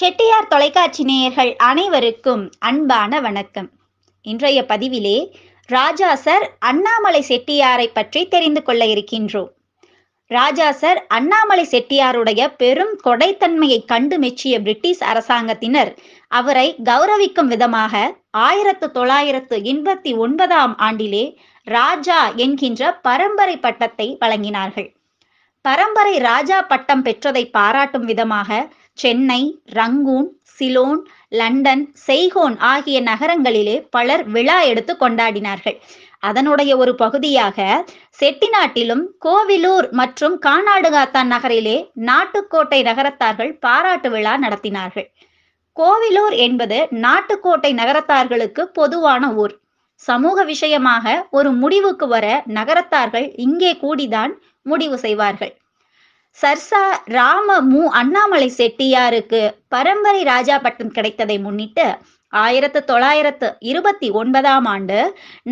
செட்டியார் தொலைக்காட்சி நேயர்கள் அனைவருக்கும் அன்பான வணக்கம் இன்றைய பதிவிலே ராஜா சார் அண்ணாமலை செட்டியாரை பற்றி தெரிந்து கொள்ள இருக்கின்றோம் ராஜா சார் அண்ணாமலை செட்டியாருடைய பெரும் கொடைத்தன்மையை கண்டு மெச்சிய பிரிட்டிஷ் அரசாங்கத்தினர் அவரை கௌரவிக்கும் விதமாக ஆயிரத்து தொள்ளாயிரத்து எண்பத்தி ஒன்பதாம் ஆண்டிலே ராஜா என்கின்ற பரம்பரை பட்டத்தை வழங்கினார்கள் பரம்பரை ராஜா பட்டம் பெற்றதை பாராட்டும் விதமாக Chennai Rangoon Ceylon London Saigon ஆகிய நகரங்களிலே பலர் விழா எடுத்து கொண்டாடினார்கள் அதனுடைய ஒரு பகுதியாக செட்டிநாட்டிலும் கோவிலூர் மற்றும் காணாடுகாத்தான் நகரிலே நாட்டுக்கோட்டை நகரத்தார்கள் பாராட்டு விழா நடத்தினார்கள் கோவிலூர் என்பது நாட்டுக்கோட்டை நகரத்தார்களுக்கு பொதுவான ஊர் சமூக விஷயமாக ஒரு முடிவுக்கு வர நகரத்தார்கள் இங்கே கூடிதான் முடிவு செய்வார்கள் சர்சா ராம மு அண்ணாமலை செட்டியாருக்கு பரம்பரை ராஜா பட்டம் கிடைத்ததை முன்னிட்டு ஆயிரத்து தொள்ளாயிரத்து இருபத்தி ஒன்பதாம் ஆண்டு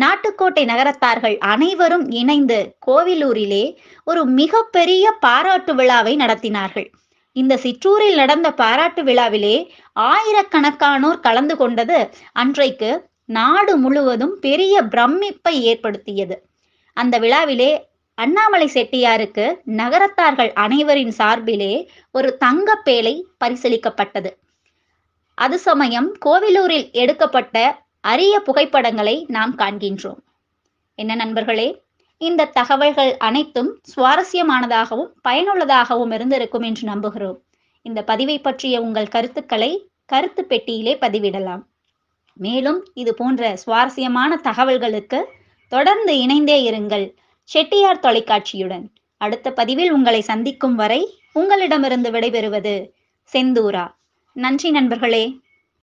நாட்டுக்கோட்டை நகரத்தார்கள் அனைவரும் இணைந்து கோவிலூரிலே ஒரு மிகப்பெரிய பாராட்டு விழாவை நடத்தினார்கள் இந்த சிற்றூரில் நடந்த பாராட்டு விழாவிலே ஆயிரக்கணக்கானோர் கலந்து கொண்டது அன்றைக்கு நாடு முழுவதும் பெரிய பிரமிப்பை ஏற்படுத்தியது அந்த விழாவிலே அண்ணாமலை செட்டியாருக்கு நகரத்தார்கள் அனைவரின் சார்பிலே ஒரு தங்க பேலை பரிசீலிக்கப்பட்டது அது சமயம் கோவிலூரில் எடுக்கப்பட்ட அரிய புகைப்படங்களை நாம் காண்கின்றோம் என்ன நண்பர்களே இந்த தகவல்கள் அனைத்தும் சுவாரஸ்யமானதாகவும் பயனுள்ளதாகவும் இருந்திருக்கும் என்று நம்புகிறோம் இந்த பதிவை பற்றிய உங்கள் கருத்துக்களை கருத்து பெட்டியிலே பதிவிடலாம் மேலும் இது போன்ற சுவாரஸ்யமான தகவல்களுக்கு தொடர்ந்து இணைந்தே இருங்கள் செட்டியார் தொலைக்காட்சியுடன் அடுத்த பதிவில் உங்களை சந்திக்கும் வரை உங்களிடமிருந்து விடைபெறுவது செந்தூரா நன்றி நண்பர்களே